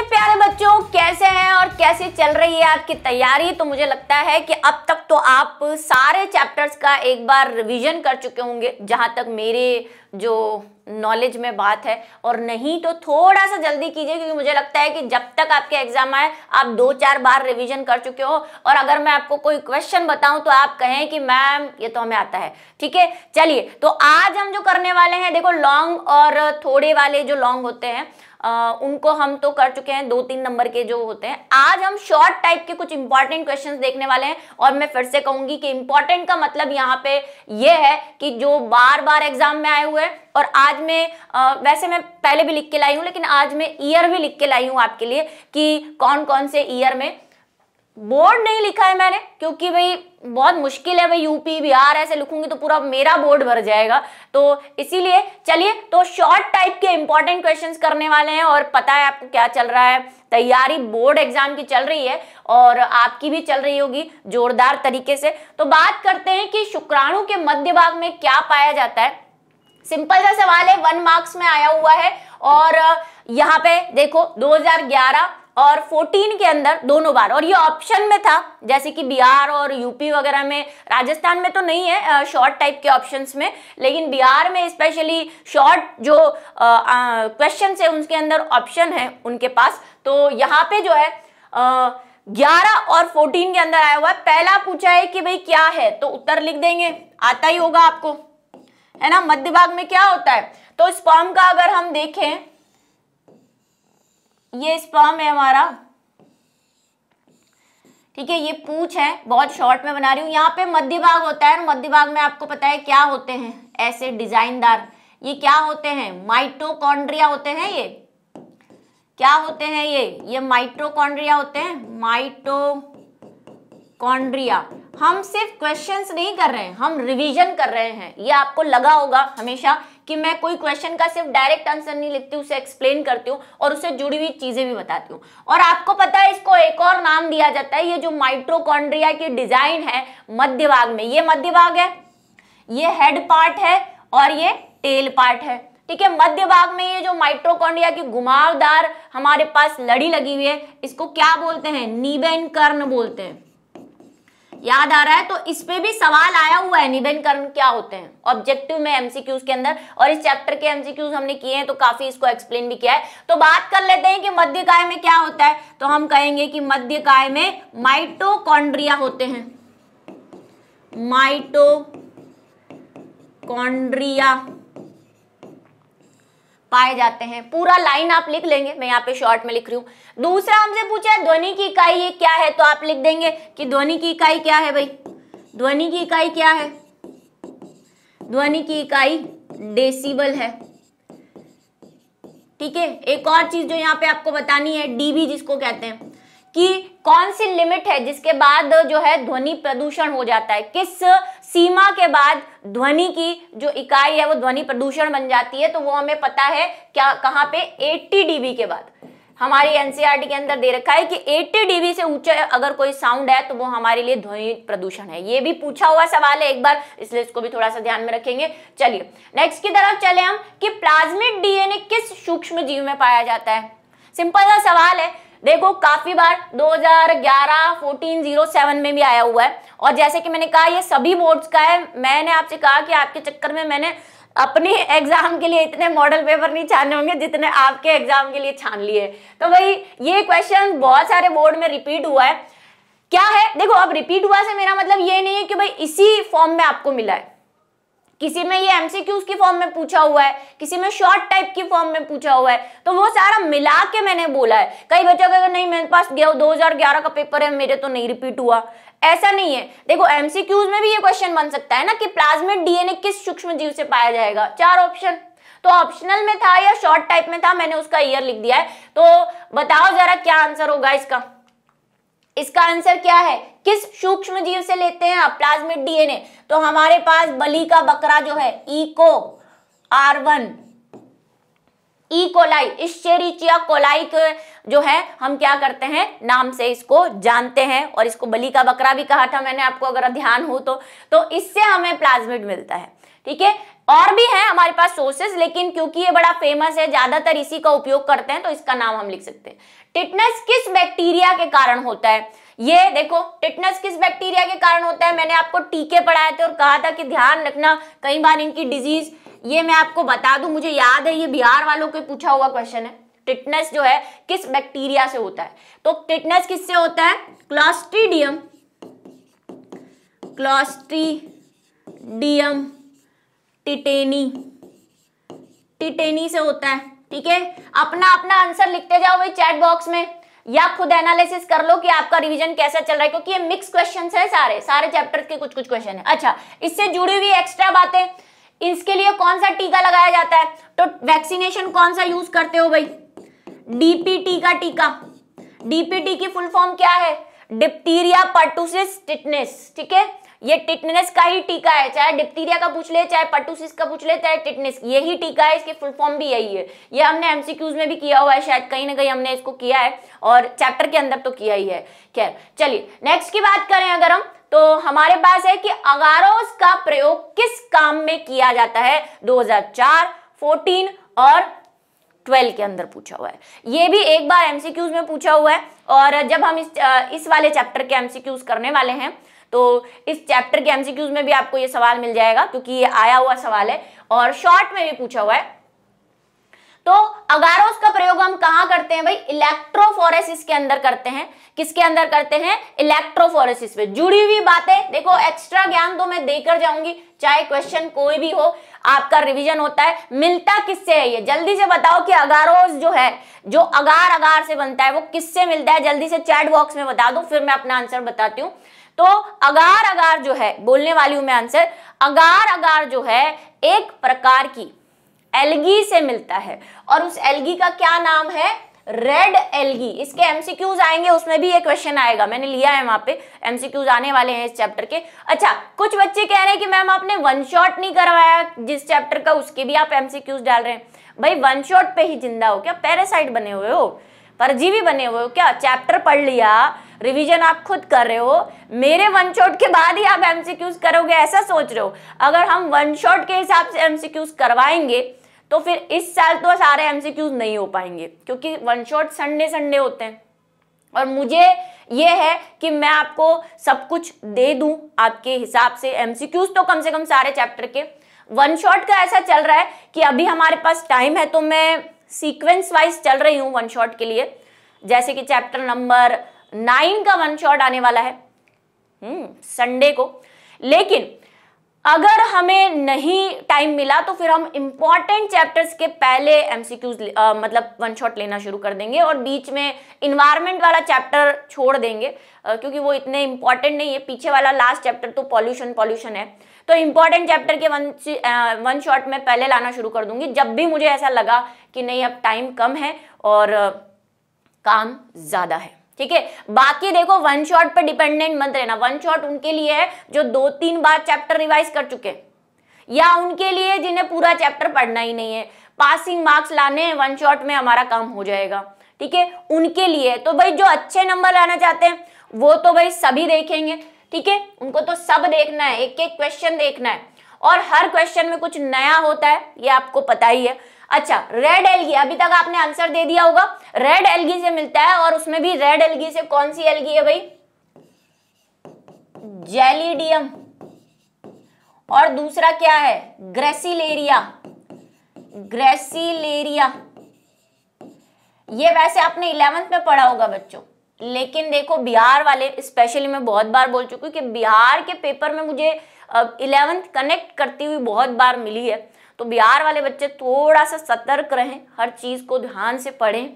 मेरे प्यारे बच्चों कैसे हैं और कैसे चल रही है आपकी तैयारी तो मुझे लगता है कि अब तक तो आप सारे चैप्टर्स का एक बार रिवीजन कर चुके होंगे जहां तक मेरे जो नॉलेज में बात है और नहीं तो थोड़ा सा जल्दी कीजिए क्योंकि मुझे लगता है कि जब तक आपके एग्जाम आए आप दो चार बार रिवीजन कर चुके हो और अगर मैं आपको कोई क्वेश्चन बताऊं तो आप कहें कि मैम ये तो हमें आता है ठीक है चलिए तो आज हम जो करने वाले हैं देखो लॉन्ग और थोड़े वाले जो लॉन्ग होते हैं उनको हम तो कर चुके हैं दो तीन नंबर के जो होते हैं आज हम शॉर्ट टाइप के कुछ इंपॉर्टेंट क्वेश्चंस देखने वाले हैं और मैं फिर से कहूंगी कि इंपॉर्टेंट का मतलब यहाँ पे ये है कि जो बार बार एग्जाम में आए हुए हैं और आज मैं वैसे मैं पहले भी लिख के लाई हूँ लेकिन आज मैं ईयर भी लिख के लाई हूँ आपके लिए कि कौन कौन से ईयर में बोर्ड नहीं लिखा है मैंने क्योंकि भाई बहुत मुश्किल है भाई यूपी बिहार ऐसे लिखूंगी तो पूरा मेरा बोर्ड भर जाएगा तो इसीलिए चलिए तो शॉर्ट टाइप के इंपॉर्टेंट क्वेश्चंस करने वाले हैं और पता है आपको क्या चल रहा है तैयारी बोर्ड एग्जाम की चल रही है और आपकी भी चल रही होगी जोरदार तरीके से तो बात करते हैं कि शुक्राणु के मध्य भाग में क्या पाया जाता है सिंपल सा सवाल है वन मार्क्स में आया हुआ है और यहाँ पे देखो 2011 और 14 के अंदर दोनों बार और ये ऑप्शन में था जैसे कि बिहार और यूपी वगैरह में राजस्थान में तो नहीं है शॉर्ट टाइप के ऑप्शन में लेकिन बिहार में स्पेशली शॉर्ट जो क्वेश्चन है उनके अंदर ऑप्शन है उनके पास तो यहाँ पे जो है आ, 11 और 14 के अंदर आया हुआ है पहला पूछा है कि भाई क्या है तो उत्तर लिख देंगे आता ही होगा आपको है ना मध्य भाग में क्या होता है तो इस फॉर्म का अगर हम देखें ये स्पर्म है हमारा ठीक है ये पूछ है बहुत शॉर्ट में बना रही हूँ यहाँ पे मध्य भाग होता है और मध्य भाग में आपको पता है क्या होते हैं ऐसे डिजाइनदार ये क्या होते हैं माइटोकॉन्ड्रिया होते हैं ये क्या होते हैं ये ये माइट्रोकॉन्ड्रिया होते हैं माइटोकॉन्ड्रिया हम सिर्फ क्वेश्चंस नहीं कर रहे हैं हम रिवीजन कर रहे हैं ये आपको लगा होगा हमेशा कि मैं कोई क्वेश्चन का सिर्फ डायरेक्ट आंसर नहीं लिखती उसे एक्सप्लेन करती हूँ और उससे जुड़ी हुई चीज़ें भी बताती हूँ और आपको पता है इसको एक और नाम दिया जाता है ये जो माइट्रोकॉन्ड्रिया की डिजाइन है मध्य भाग में ये मध्य भाग है ये हेड पार्ट है और ये टेल पार्ट है ठीक है मध्य भाग में ये जो माइट्रोकॉन्ड्रिया की घुमावदार हमारे पास लड़ी लगी हुई है इसको क्या बोलते हैं नीबेन कर्ण बोलते हैं याद आ रहा है तो इस पे भी सवाल आया हुआ है निबंधकरण क्या होते हैं ऑब्जेक्टिव में एमसीक्यूज के अंदर और इस चैप्टर के एमसीक्यूज हमने किए हैं तो काफी इसको एक्सप्लेन भी किया है तो बात कर लेते हैं कि मध्य काय में क्या होता है तो हम कहेंगे कि मध्य काय में माइटोकॉन्ड्रिया होते हैं माइटोकॉन्ड्रिया पाए जाते हैं पूरा लाइन आप लिख लेंगे मैं यहाँ पे शॉर्ट में लिख रही हूँ दूसरा हमसे पूछा है ध्वनि की इकाई ये क्या है तो आप लिख देंगे कि ध्वनि की इकाई क्या है भाई ध्वनि की इकाई क्या है ध्वनि की इकाई डेसिबल है ठीक है एक और चीज जो यहाँ पे आपको बतानी है डीबी जिसको कहते हैं कि कौन सी लिमिट है जिसके बाद जो है ध्वनि प्रदूषण हो जाता है किस सीमा के बाद ध्वनि की जो इकाई है वो ध्वनि प्रदूषण बन जाती है तो वो हमें पता है क्या कहाँ पे 80 डीबी के बाद हमारी एनसीईआरटी के अंदर दे रखा है कि 80 डीबी से ऊंचा अगर कोई साउंड है तो वो हमारे लिए ध्वनि प्रदूषण है ये भी पूछा हुआ सवाल है एक बार इसलिए इसको भी थोड़ा सा ध्यान में रखेंगे चलिए नेक्स्ट की तरफ चले हम कि प्लाज्मिक डीएनए किस सूक्ष्म जीव में पाया जाता है सिंपल सा सवाल है देखो काफी बार 2011 1407 में भी आया हुआ है और जैसे कि मैंने कहा ये सभी बोर्ड्स का है मैंने आपसे कहा कि आपके चक्कर में मैंने अपने एग्जाम के लिए इतने मॉडल पेपर नहीं छाने होंगे जितने आपके एग्जाम के लिए छान लिए तो भाई ये क्वेश्चन बहुत सारे बोर्ड में रिपीट हुआ है क्या है देखो अब रिपीट हुआ से मेरा मतलब ये नहीं है कि भाई इसी फॉर्म में आपको मिला है किसी में ये एमसीक्यूज की फॉर्म में पूछा हुआ है किसी में शॉर्ट टाइप की फॉर्म में पूछा हुआ है तो वो सारा मिला के मैंने बोला है कई बच्चे अगर नहीं मेरे पास गया दो का पेपर है मेरे तो नहीं रिपीट हुआ ऐसा नहीं है देखो एमसीक्यूज में भी ये क्वेश्चन बन सकता है ना कि प्लाज्मिड डीएनए किस सूक्ष्म जीव से पाया जाएगा चार ऑप्शन तो ऑप्शनल में था या शॉर्ट टाइप में था मैंने उसका ईयर लिख दिया है तो बताओ जरा क्या आंसर होगा इसका इसका आंसर क्या है किस सूक्ष्म जीव से लेते हैं आप प्लाज्मिक डीएनए तो हमारे पास बली का बकरा जो है Eco R one E coli Escherichia coli के जो है हम क्या करते हैं नाम से इसको जानते हैं और इसको बली का बकरा भी कहा था मैंने आपको अगर ध्यान हो तो तो इससे हमें प्लाज्मिड मिलता है ठीक है और भी है हमारे पास सोर्सेस लेकिन क्योंकि ये बड़ा फेमस है ज्यादातर इसी का उपयोग करते हैं तो इसका नाम हम लिख सकते हैं टिटनस किस बैक्टीरिया के कारण होता है ये देखो टिटनेस किस बैक्टीरिया के कारण होता है मैंने आपको टीके पढ़ाए थे और कहा था कि ध्यान रखना कई बार इनकी डिजीज ये मैं आपको बता दू मुझे याद है ये बिहार वालों के पूछा हुआ क्वेश्चन है टिटनस जो है किस बैक्टीरिया से होता है तो टिटनस किससे होता है क्लॉस्ट्रीडियम क्लॉस्ट्रीडियम टिटेनी टिटेनी से होता है ठीक है अपना अपना आंसर लिखते जाओ भाई चैट बॉक्स में या खुद एनालिसिस कर लो कि आपका रिवीजन कैसा चल रहा है क्योंकि ये मिक्स क्वेश्चन है सारे सारे चैप्टर के कुछ कुछ क्वेश्चन है अच्छा इससे जुड़ी हुई एक्स्ट्रा बातें इसके लिए कौन सा टीका लगाया जाता है तो वैक्सीनेशन कौन सा यूज करते हो भाई डीपीटी का टीका डीपीटी की फुल फॉर्म क्या है डिप्टीरिया पर्टूसिस टिटनेस ठीक है ये टिटनेस का ही टीका है चाहे डिप्टीरिया का पूछ ले चाहे पटूसिस का पूछ ले चाहे टिटनेस यही टीका है इसके फुल फॉर्म भी यही है ये हमने एमसीक्यूज में भी किया हुआ है शायद कहीं ना कहीं हमने इसको किया है और चैप्टर के अंदर तो किया ही है खैर चलिए नेक्स्ट की बात करें अगर हम तो हमारे पास है कि अगारोस का प्रयोग किस काम में किया जाता है दो हजार और 12 के अंदर पूछा हुआ है ये भी एक बार एमसीक्यूज में पूछा हुआ है और जब हम इस इस वाले चैप्टर के एमसीक्यूज करने वाले हैं तो इस चैप्टर के एमसीक्यूज में भी आपको ये सवाल मिल जाएगा क्योंकि ये आया हुआ सवाल है और शॉर्ट में भी पूछा हुआ है तो अगारोस का प्रयोग हम कहा करते हैं भाई इलेक्ट्रोफोरेसिस के अंदर करते हैं किसके अंदर करते हैं इलेक्ट्रोफोरेसिस में जुड़ी हुई बातें देखो एक्स्ट्रा ज्ञान तो मैं देकर जाऊंगी चाहे क्वेश्चन कोई भी हो आपका रिवीजन होता है मिलता किससे है ये जल्दी से बताओ कि अगारोस जो है जो अगार अगार से बनता है वो किससे मिलता है जल्दी से चैट बॉक्स में बता दो फिर मैं अपना आंसर बताती हूँ तो अगार अगार जो है बोलने वाली हूं मैं आंसर अगार अगार जो है एक प्रकार की एलगी से मिलता है और उस एलगी का क्या नाम है रेड एलगी इसके एमसीक्यूज आएंगे उसमें भी ये क्वेश्चन आएगा मैंने लिया है वहां पे एमसीक्यूज आने वाले हैं इस चैप्टर के अच्छा कुछ बच्चे कह रहे हैं कि मैम आपने वन शॉट नहीं करवाया जिस चैप्टर का उसके भी आप एमसीक्यूज डाल रहे हैं भाई वन शॉट पे ही जिंदा हो क्या पैरासाइट बने हुए हो परजीवी बने हुए हो क्या चैप्टर पढ़ लिया रिवीजन आप खुद कर रहे हो मेरे वन शॉट के बाद ही आप एमसीक्यूज करोगे ऐसा सोच रहे हो अगर हम वन शॉट के हिसाब से एमसीक्यूज करवाएंगे तो फिर इस साल तो सारे एमसीक्यूज नहीं हो पाएंगे क्योंकि वन शॉट संडे संडे होते हैं और मुझे ये है कि मैं आपको सब कुछ दे दूं आपके हिसाब से एमसीक्यूज तो कम से कम सारे चैप्टर के वन शॉट का ऐसा चल रहा है कि अभी हमारे पास टाइम है तो मैं सीक्वेंस वाइज चल रही हूं वन शॉट के लिए जैसे कि चैप्टर नंबर नाइन का वन शॉट आने वाला है संडे हम्म, को लेकिन अगर हमें नहीं टाइम मिला तो फिर हम इम्पॉर्टेंट चैप्टर्स के पहले एमसीक्यूज मतलब वन शॉट लेना शुरू कर देंगे और बीच में इन्वायरमेंट वाला चैप्टर छोड़ देंगे आ, क्योंकि वो इतने इम्पॉर्टेंट नहीं है पीछे वाला लास्ट चैप्टर तो पॉल्यूशन पॉल्यूशन है तो इम्पॉर्टेंट चैप्टर के वन आ, वन शॉट में पहले लाना शुरू कर दूंगी जब भी मुझे ऐसा लगा कि नहीं अब टाइम कम है और आ, काम ज़्यादा है ठीक है बाकी देखो वन शॉट पर डिपेंडेंट मत रहना वन शॉट उनके लिए है जो दो तीन बार चैप्टर रिवाइज कर चुके या उनके लिए जिन्हें पूरा चैप्टर पढ़ना ही नहीं है पासिंग मार्क्स लाने हैं वन शॉट में हमारा काम हो जाएगा ठीक है उनके लिए तो भाई जो अच्छे नंबर लाना चाहते हैं वो तो भाई सभी देखेंगे ठीक है उनको तो सब देखना है एक एक क्वेश्चन देखना है और हर क्वेश्चन में कुछ नया होता है ये आपको पता ही है अच्छा रेड एलगी अभी तक आपने आंसर दे दिया होगा रेड एलगी से मिलता है और उसमें भी रेड एलगी से कौन सी एलगी है भाई जेलिडियम और दूसरा क्या है ग्रेसिलेरिया ग्रेसिलेरिया ये वैसे आपने इलेवेंथ में पढ़ा होगा बच्चों लेकिन देखो बिहार वाले स्पेशली मैं बहुत बार बोल चुकी हूँ कि बिहार के पेपर में मुझे इलेवेंथ कनेक्ट करती हुई बहुत बार मिली है तो बिहार वाले बच्चे थोड़ा सा सतर्क रहें हर चीज़ को ध्यान से पढ़ें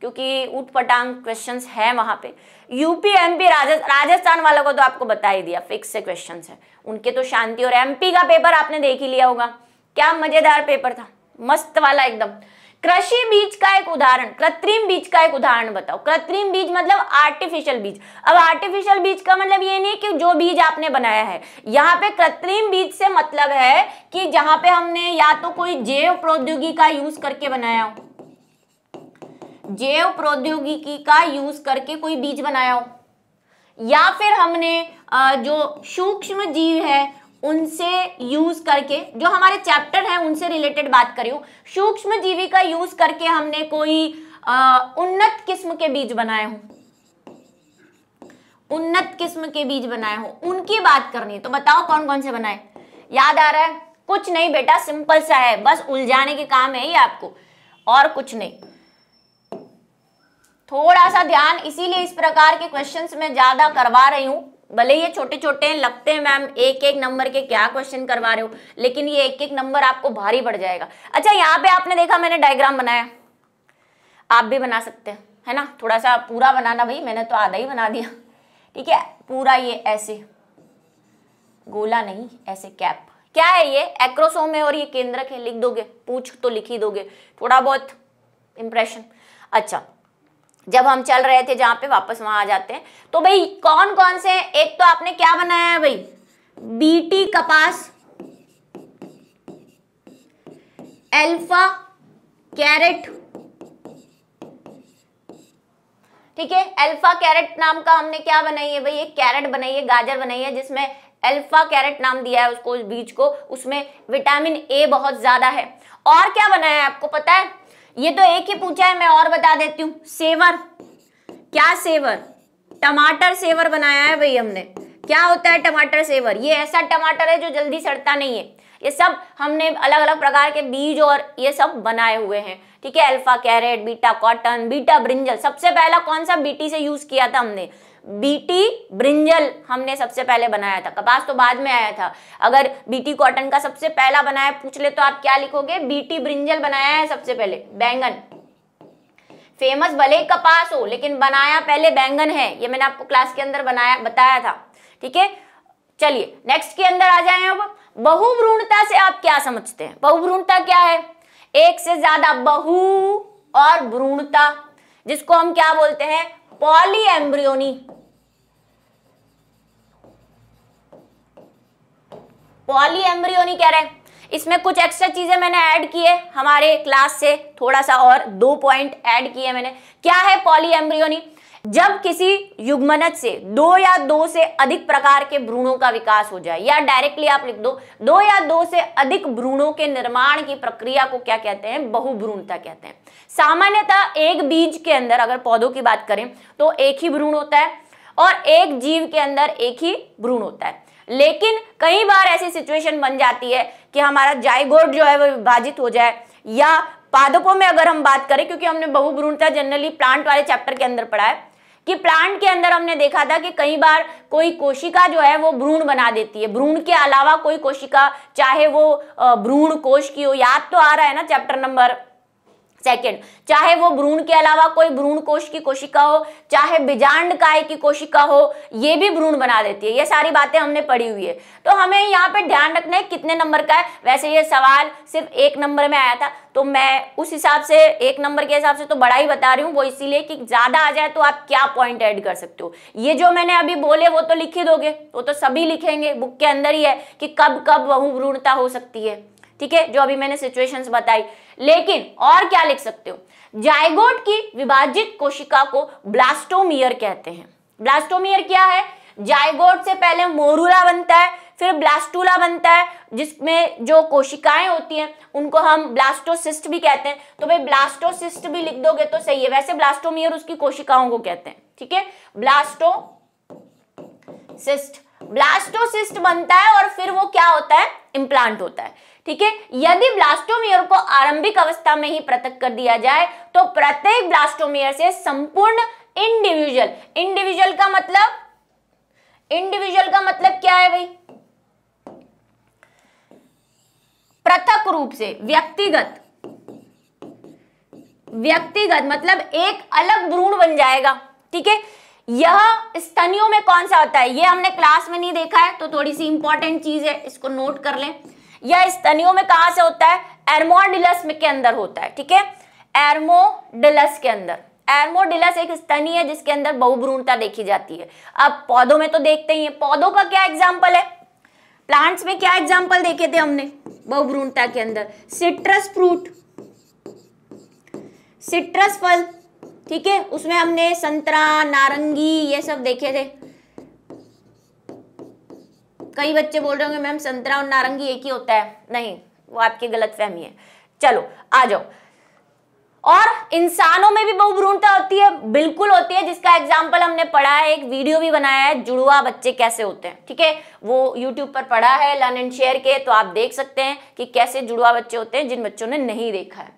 क्योंकि ऊट पटांग क्वेश्चन है वहां पे यूपी एमपी राजस्थान वालों को तो आपको बता ही दिया फिक्स से क्वेश्चन है उनके तो शांति और एमपी का पेपर आपने देख ही लिया होगा क्या मज़ेदार पेपर था मस्त वाला एकदम कृषि बीज का एक उदाहरण कृत्रिम बीज का एक उदाहरण बताओ कृत्रिम बीज मतलब आर्टिफिशियल बीज अब आर्टिफिशियल बीज का मतलब ये नहीं कि जो बीज आपने बनाया है यहाँ पे कृत्रिम बीज से मतलब है कि जहां पे हमने या तो कोई जैव प्रौद्योगिकी का यूज करके बनाया हो जैव प्रौद्योगिकी का यूज करके कोई बीज बनाया हो या फिर हमने जो सूक्ष्म जीव है उनसे यूज करके जो हमारे चैप्टर हैं उनसे रिलेटेड बात करी हूँ सूक्ष्म जीवी का यूज करके हमने कोई आ, उन्नत किस्म के बीज बनाए हो उन्नत किस्म के बीज बनाए हो उनकी बात करनी है तो बताओ कौन कौन से बनाए याद आ रहा है कुछ नहीं बेटा सिंपल सा है बस उलझाने के काम है ही आपको और कुछ नहीं थोड़ा सा ध्यान इसीलिए इस प्रकार के क्वेश्चंस में ज्यादा करवा रही हूं भले ये छोटे छोटे हैं लगते हैं मैम एक एक नंबर के क्या क्वेश्चन करवा रहे हो लेकिन ये एक एक नंबर आपको भारी पड़ जाएगा अच्छा यहाँ पे आपने देखा मैंने डायग्राम बनाया आप भी बना सकते हैं है ना थोड़ा सा पूरा बनाना भाई मैंने तो आधा ही बना दिया ठीक है पूरा ये ऐसे गोला नहीं ऐसे कैप क्या है ये एक्रोसोम है और ये केंद्रक है लिख दोगे पूछ तो लिख ही दोगे थोड़ा बहुत इंप्रेशन अच्छा जब हम चल रहे थे जहां पे वापस वहां आ जाते हैं तो भाई कौन कौन से एक तो आपने क्या बनाया है भाई बीटी कपास एल्फा कैरेट ठीक है एल्फा कैरेट नाम का हमने क्या बनाई है भाई एक कैरेट बनाई है गाजर बनाई है जिसमें एल्फा कैरेट नाम दिया है उसको उस बीज को उसमें विटामिन ए बहुत ज्यादा है और क्या बनाया है आपको पता है ये तो एक ही पूछा है मैं और बता देती हूँ सेवर क्या सेवर टमाटर सेवर बनाया है भाई हमने क्या होता है टमाटर सेवर ये ऐसा टमाटर है जो जल्दी सड़ता नहीं है ये सब हमने अलग अलग प्रकार के बीज और ये सब बनाए हुए हैं ठीक है alpha carrot beta cotton beta brinjal सबसे पहला कौन सा बीटी से यूज किया था हमने बीटी ब्रिंजल हमने सबसे पहले बनाया था कपास तो बाद में आया था अगर बीटी कॉटन का सबसे पहला बनाया पूछ ले तो आप क्या लिखोगे बीटी ब्रिंजल बनाया है सबसे पहले बैंगन फेमस भले कपास हो लेकिन बनाया पहले बैंगन है ये मैंने आपको क्लास के अंदर बनाया बताया था ठीक है चलिए नेक्स्ट के अंदर आ जाए अब बहुभ्रूणता से आप क्या समझते हैं बहुभ्रूणता क्या है एक से ज्यादा बहु और भ्रूणता जिसको हम क्या बोलते हैं पॉली एम्ब्रियोनी पॉली एम्ब्रियोनी कह रहे हैं इसमें कुछ एक्स्ट्रा चीजें मैंने ऐड किए हमारे क्लास से थोड़ा सा और दो पॉइंट ऐड किए मैंने क्या है पॉली एम्ब्रियोनी जब किसी युग्मनज से दो या दो से अधिक प्रकार के भ्रूणों का विकास हो जाए या डायरेक्टली आप लिख दो दो या दो से अधिक भ्रूणों के निर्माण की प्रक्रिया को क्या कहते हैं बहुभ्रूणता कहते हैं सामान्यतः एक बीज के अंदर अगर पौधों की बात करें तो एक ही भ्रूण होता है और एक जीव के अंदर एक ही भ्रूण होता है लेकिन कई बार ऐसी सिचुएशन बन जाती है कि हमारा जायगोड जो है वो विभाजित हो जाए या पादपों में अगर हम बात करें क्योंकि हमने बहुभ्रूणता जनरली प्लांट वाले चैप्टर के अंदर पढ़ा है कि प्लांट के अंदर हमने देखा था कि कई बार कोई कोशिका जो है वो भ्रूण बना देती है भ्रूण के अलावा कोई कोशिका चाहे वो भ्रूण कोश की हो याद तो आ रहा है ना चैप्टर नंबर सेकेंड चाहे वो भ्रूण के अलावा कोई भ्रूण कोश की कोशिका हो चाहे बिजांड काय की कोशिका हो ये भी भ्रूण बना देती है ये सारी बातें हमने पढ़ी हुई है तो हमें यहाँ पे ध्यान रखना है कितने नंबर का है वैसे ये सवाल सिर्फ एक नंबर में आया था तो मैं उस हिसाब से एक नंबर के हिसाब से तो बड़ा ही बता रही हूँ वो इसीलिए कि ज्यादा आ जाए तो आप क्या पॉइंट ऐड कर सकते हो ये जो मैंने अभी बोले वो तो लिखे दोगे वो तो सभी लिखेंगे बुक के अंदर ही है कि कब कब बहुभ्रूणता हो सकती है ठीक है जो अभी मैंने सिचुएशन बताई लेकिन और क्या लिख सकते हो जायगोट की विभाजित कोशिका को ब्लास्टोमियर कहते हैं ब्लास्टोमियर क्या है जायगोट से पहले मोरूला बनता है फिर ब्लास्टूला बनता है जिसमें जो कोशिकाएं होती हैं उनको हम ब्लास्टोसिस्ट भी कहते हैं तो भाई ब्लास्टोसिस्ट भी लिख दोगे तो सही है वैसे ब्लास्टोमियर उसकी कोशिकाओं को कहते हैं ठीक है ब्लास्टो सिस्ट ब्लास्टोसिस्ट बनता है और फिर वो क्या होता है इम्प्लांट होता है ठीक है यदि ब्लास्टोमियर को आरंभिक अवस्था में ही पृथक कर दिया जाए तो प्रत्येक ब्लास्टोमियर से संपूर्ण इंडिविजुअल इंडिविजुअल का मतलब इंडिविजुअल का मतलब क्या है भाई पृथक रूप से व्यक्तिगत व्यक्तिगत मतलब एक अलग भ्रूण बन जाएगा ठीक है यह स्तनियों में कौन सा होता है यह हमने क्लास में नहीं देखा है तो थोड़ी सी इंपॉर्टेंट चीज है इसको नोट कर लें यह स्तनियों में कहा से होता है एरमोडिलस के अंदर होता है ठीक है एरमोडिलस के अंदर एरमोडिलस एक स्तनी है जिसके अंदर बहुभ्रूणता देखी जाती है अब पौधों में तो देखते ही है पौधों का क्या एग्जाम्पल है प्लांट्स में क्या एग्जाम्पल देखे थे हमने बहुभ्रूणता के अंदर सिट्रस फ्रूट सिट्रस फल ठीक है उसमें हमने संतरा नारंगी ये सब देखे थे कई बच्चे बोल रहे होंगे मैम संतरा और नारंगी एक ही होता है नहीं वो आपकी गलत फहमी है चलो आ जाओ और इंसानों में भी बहुभ्रूणता होती है बिल्कुल होती है जिसका एग्जाम्पल हमने पढ़ा है एक वीडियो भी बनाया है जुड़वा बच्चे कैसे होते हैं ठीक है वो यूट्यूब पर पढ़ा है लर्न एंड शेयर के तो आप देख सकते हैं कि कैसे जुड़वा बच्चे होते हैं जिन बच्चों ने नहीं देखा है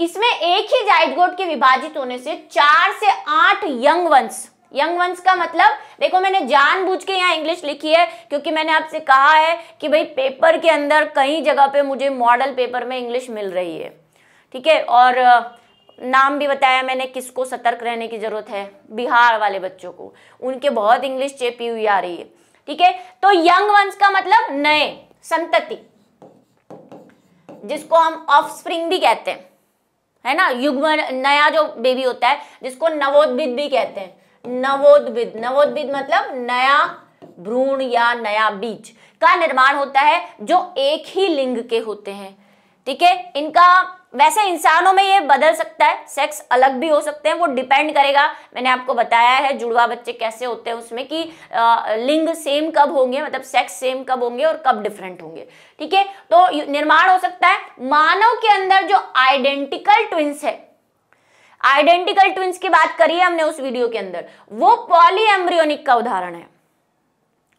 इसमें एक ही जाइडगोट के विभाजित होने से चार से आठ यंग वंश यंग वंश का मतलब देखो मैंने जानबूझ के यहाँ इंग्लिश लिखी है क्योंकि मैंने आपसे कहा है कि भाई पेपर के अंदर कई जगह पे मुझे मॉडल पेपर में इंग्लिश मिल रही है ठीक है और नाम भी बताया मैंने किसको सतर्क रहने की ज़रूरत है बिहार वाले बच्चों को उनके बहुत इंग्लिश चेपी हुई आ रही है ठीक है तो यंग वंश का मतलब नए संतति जिसको हम ऑफ स्प्रिंग भी कहते हैं है ना युग्म नया जो बेबी होता है जिसको नवोद्भिद भी कहते हैं नवोद्भिद नवोद्भिद मतलब नया भ्रूण या नया बीज का निर्माण होता है जो एक ही लिंग के होते हैं ठीक है इनका वैसे इंसानों में ये बदल सकता है सेक्स अलग भी हो सकते हैं वो डिपेंड करेगा मैंने आपको बताया है जुड़वा बच्चे कैसे होते हैं उसमें कि आ, लिंग सेम कब होंगे मतलब सेक्स सेम कब होंगे और कब डिफरेंट होंगे ठीक है तो निर्माण हो सकता है मानव के अंदर जो आइडेंटिकल ट्विंस है आइडेंटिकल ट्विंस की बात करी है हमने उस वीडियो के अंदर वो एम्ब्रियोनिक का उदाहरण है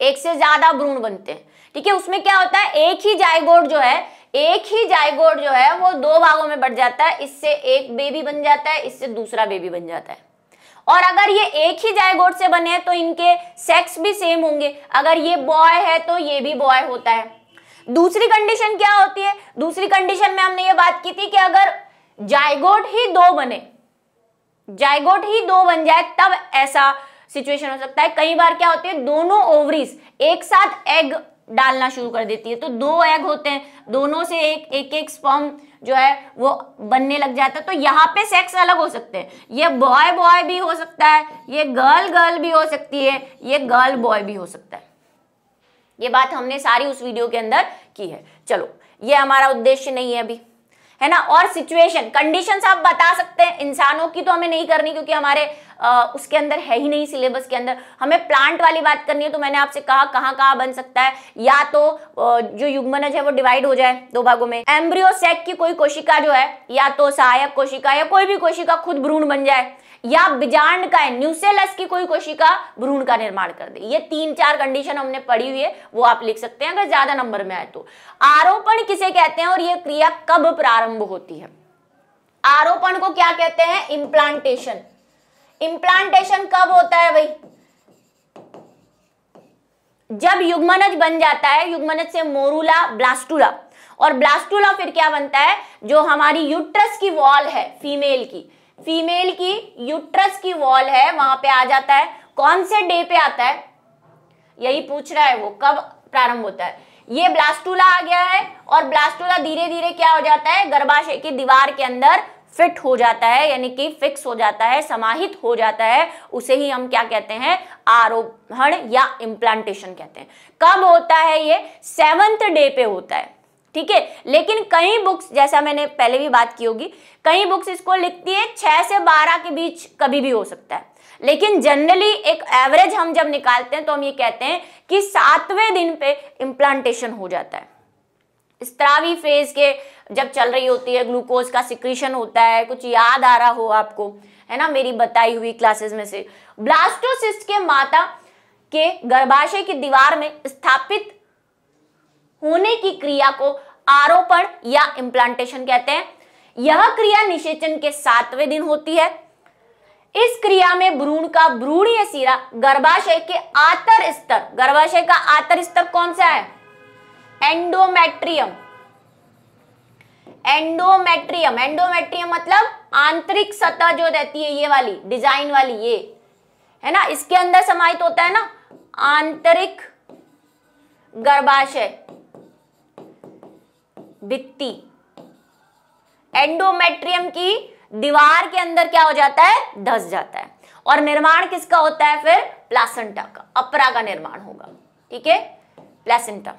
एक से ज्यादा भ्रूण बनते हैं ठीक है उसमें क्या होता है एक ही जायगोड जो है एक ही जायगोट जो है वो दो भागों में बढ़ जाता है इससे एक बेबी बन जाता है इससे दूसरा बेबी बन जाता है और अगर ये एक ही जायगोड से बने तो इनके सेक्स भी सेम होंगे अगर ये बॉय है तो ये भी बॉय होता है दूसरी कंडीशन क्या होती है दूसरी कंडीशन में हमने ये बात की थी कि अगर जायगोट ही दो बने जायगोट ही दो बन जाए तब ऐसा सिचुएशन हो सकता है कई बार क्या होती है दोनों ओवरीज एक साथ एग डालना शुरू कर देती है तो दो एग होते हैं दोनों से एक एक एक स्पर्म जो है वो बनने लग जाता है तो यहाँ पे सेक्स अलग हो सकते हैं ये बॉय बॉय भी हो सकता है ये गर्ल गर्ल भी हो सकती है ये गर्ल बॉय भी हो सकता है ये बात हमने सारी उस वीडियो के अंदर की है चलो ये हमारा उद्देश्य नहीं है अभी है ना और सिचुएशन कंडीशन आप बता सकते हैं इंसानों की तो हमें नहीं करनी क्योंकि हमारे आ, उसके अंदर है ही नहीं सिलेबस के अंदर हमें प्लांट वाली बात करनी है तो मैंने आपसे कहा कहाँ कहाँ बन सकता है या तो जो युग्मनज है वो डिवाइड हो जाए दो भागों में एम्ब्रियोसेक की कोई कोशिका जो है या तो सहायक कोशिका या कोई भी कोशिका खुद भ्रूण बन जाए या बिजांड का है न्यूसेलस की कोई कोशिका भ्रूण का निर्माण कर दे ये तीन चार कंडीशन हमने पढ़ी हुई है वो आप लिख सकते हैं अगर ज्यादा नंबर में आए तो आरोपण किसे कहते हैं और ये क्रिया कब प्रारंभ होती है आरोपण को क्या कहते हैं इम्प्लांटेशन इम्प्लांटेशन कब होता है भाई जब युग्मनज बन जाता है युग्मनज से मोरूला ब्लास्टूला और ब्लास्टूला फिर क्या बनता है जो हमारी यूट्रस की वॉल है फीमेल की फीमेल की यूट्रस की वॉल है वहां पे आ जाता है कौन से डे पे आता है यही पूछ रहा है वो कब प्रारंभ होता है ये ब्लास्टूला आ गया है और ब्लास्टूला धीरे धीरे क्या हो जाता है गर्भाशय की दीवार के अंदर फिट हो जाता है यानी कि फिक्स हो जाता है समाहित हो जाता है उसे ही हम क्या कहते हैं आरोहण या इम्प्लांटेशन कहते हैं कब होता है ये सेवंथ डे पे होता है ठीक है लेकिन कई बुक्स जैसा मैंने पहले भी बात की होगी कई बुक्स इसको लिखती है छह से बारह के बीच कभी भी हो सकता है लेकिन जनरली एक एवरेज हम जब निकालते हैं तो हम ये कहते हैं कि सातवें दिन पे इम्प्लांटेशन हो जाता है स्त्रावी फेज के जब चल रही होती है ग्लूकोज का सिक्रीशन होता है कुछ याद आ रहा हो आपको है ना मेरी बताई हुई क्लासेस में से ब्लास्टोसिस्ट के माता के गर्भाशय की दीवार में स्थापित होने की क्रिया को आरोपण या इम्प्लांटेशन कहते हैं यह क्रिया निषेचन के सातवें दिन होती है इस क्रिया में भ्रूण का भ्रूणीय सिरा गर्भाशय के आतर स्तर गर्भाशय का आतर स्तर कौन सा है एंडोमेट्रियम एंडोमेट्रियम एंडोमेट्रियम मतलब आंतरिक सतह जो रहती है ये वाली डिजाइन वाली ये है ना इसके अंदर समाहित होता है ना आंतरिक गर्भाशय भित्ति एंडोमेट्रियम की दीवार के अंदर क्या हो जाता है धस जाता है और निर्माण किसका होता है फिर प्लासेंटा का अपरा का निर्माण होगा ठीक है प्लासेंटा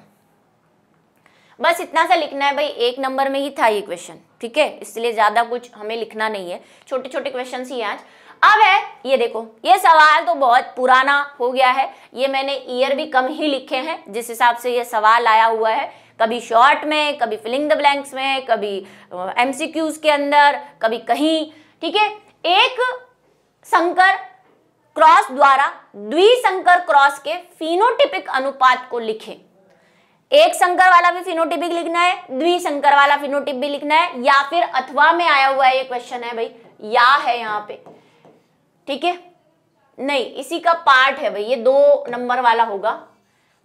बस इतना सा लिखना है भाई एक नंबर में ही था ये क्वेश्चन ठीक है इसलिए ज्यादा कुछ हमें लिखना नहीं है छोटे छोटे क्वेश्चन ही आज अब है ये देखो ये सवाल तो बहुत पुराना हो गया है ये मैंने ईयर भी कम ही लिखे हैं जिस हिसाब से ये सवाल आया हुआ है कभी शॉर्ट में कभी फिलिंग द ब्लैंक्स में कभी एम के अंदर कभी कहीं ठीक है एक संकर क्रॉस द्वारा द्विसंकर क्रॉस के फिनोटिपिक अनुपात को लिखें एक संकर वाला भी फिनोटिपिक लिखना है द्विसंकर वाला फिनोटिप भी लिखना है या फिर अथवा में आया हुआ है ये क्वेश्चन है भाई या है यहां पे ठीक है नहीं इसी का पार्ट है भाई ये दो नंबर वाला होगा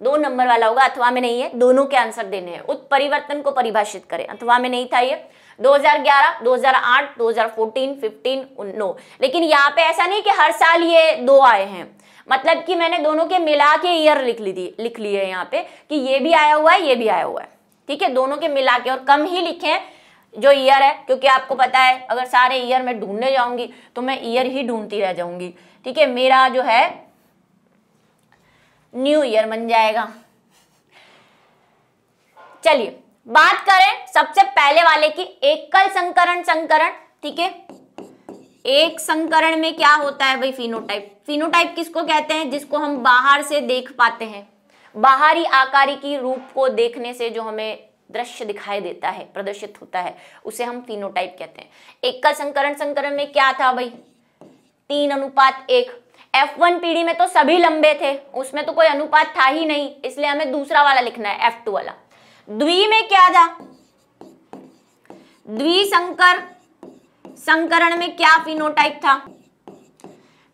दो नंबर वाला होगा अथवा में नहीं है दोनों के आंसर देने हैं उत्परिवर्तन को परिभाषित करें अथवा में नहीं था ये 2011, 2008, 2014, 15, नो लेकिन यहाँ पे ऐसा नहीं कि हर साल ये दो आए हैं मतलब कि मैंने दोनों के मिला के ईयर लिख ली थी लिख लिए यहाँ पे कि ये भी आया हुआ है ये भी आया हुआ है ठीक है दोनों के मिला के और कम ही लिखे जो ईयर है क्योंकि आपको पता है अगर सारे ईयर में ढूंढने जाऊंगी तो मैं ईयर ही ढूंढती रह जाऊंगी ठीक है मेरा जो है न्यू ईयर बन जाएगा चलिए बात करें सबसे पहले वाले की एकल संकरण संकरण ठीक है एक संकरण में क्या होता है भाई फिनोटाइप फिनोटाइप किसको कहते हैं जिसको हम बाहर से देख पाते हैं बाहरी आकार की रूप को देखने से जो हमें दृश्य दिखाई देता है प्रदर्शित होता है उसे हम फिनोटाइप कहते हैं एकल संकरण संकरण में क्या था भाई तीन अनुपात एक एफ वन पीढ़ी में तो सभी लंबे थे उसमें तो कोई अनुपात था ही नहीं इसलिए हमें दूसरा वाला लिखना है एफ टू वाला द्वि में क्या था संकर संकरण में क्या फिनोटाइप था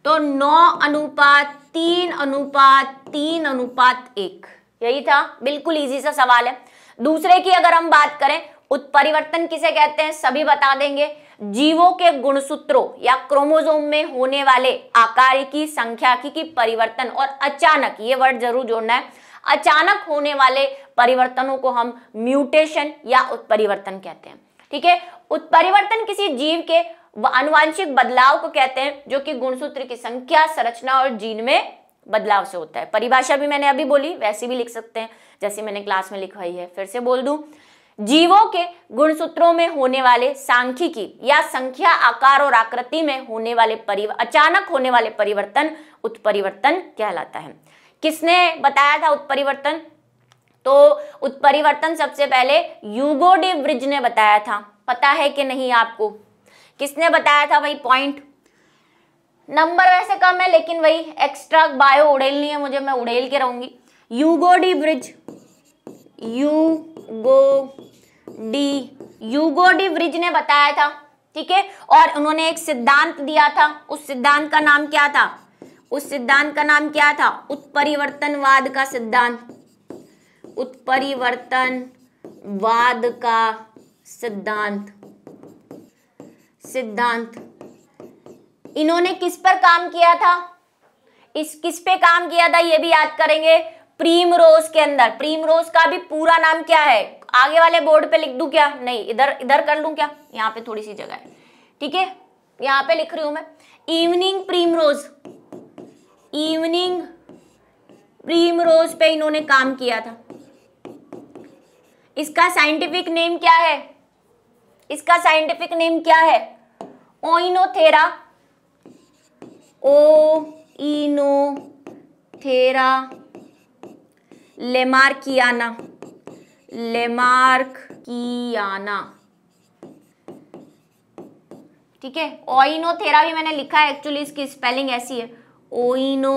तो नौ अनुपात तीन अनुपात तीन अनुपात एक यही था बिल्कुल इजी सा सवाल है दूसरे की अगर हम बात करें उत्परिवर्तन किसे कहते हैं सभी बता देंगे जीवों के गुणसूत्रों या क्रोमोजोम में होने वाले आकार की संख्या की परिवर्तन और अचानक ये वर्ड जरूर जोड़ना है अचानक होने वाले परिवर्तनों को हम म्यूटेशन या उत्परिवर्तन कहते हैं ठीक है उत्परिवर्तन किसी जीव के अनुवांशिक बदलाव को कहते हैं जो कि गुणसूत्र की संख्या संरचना और जीन में बदलाव से होता है परिभाषा भी मैंने अभी बोली वैसे भी लिख सकते हैं जैसे मैंने क्लास में लिखवाई है फिर से बोल दूं जीवों के गुणसूत्रों में होने वाले सांख्यिकी या संख्या आकार और आकृति में होने वाले परिव अचानक होने वाले परिवर्तन उत्परिवर्तन कहलाता है किसने बताया था उत्परिवर्तन तो उत्परिवर्तन सबसे पहले यूगो डी ब्रिज ने बताया था पता है कि नहीं आपको किसने बताया था भाई पॉइंट नंबर वैसे कम है लेकिन वही एक्स्ट्रा बायो उड़ेलनी है मुझे मैं उड़ेल के रहूंगी Hugo de Vries Hugo de Hugo de Vries ने बताया था ठीक है और उन्होंने एक सिद्धांत दिया था उस सिद्धांत का नाम क्या था उस सिद्धांत का नाम क्या था उत्परिवर्तनवाद का सिद्धांत उत्परिवर्तनवाद का सिद्धांत सिद्धांत इन्होंने किस पर काम किया था इस किस पे काम किया था ये भी याद करेंगे प्रीम रोज के अंदर प्रीम रोज का भी पूरा नाम क्या है आगे वाले बोर्ड पे लिख दू क्या नहीं इधर इधर कर लू क्या यहाँ पे थोड़ी सी जगह है ठीक है यहाँ पे लिख रही हूं मैं इवनिंग रोज इवनिंग रोज पे इन्होंने काम किया था इसका साइंटिफिक नेम क्या है इसका साइंटिफिक नेम क्या है ओइनोथेरा ओ थेरा लेमार्कियाना लेमार्क कियाना ठीक है ओइनोथेरा भी मैंने लिखा है एक्चुअली इसकी स्पेलिंग ऐसी है ओइनो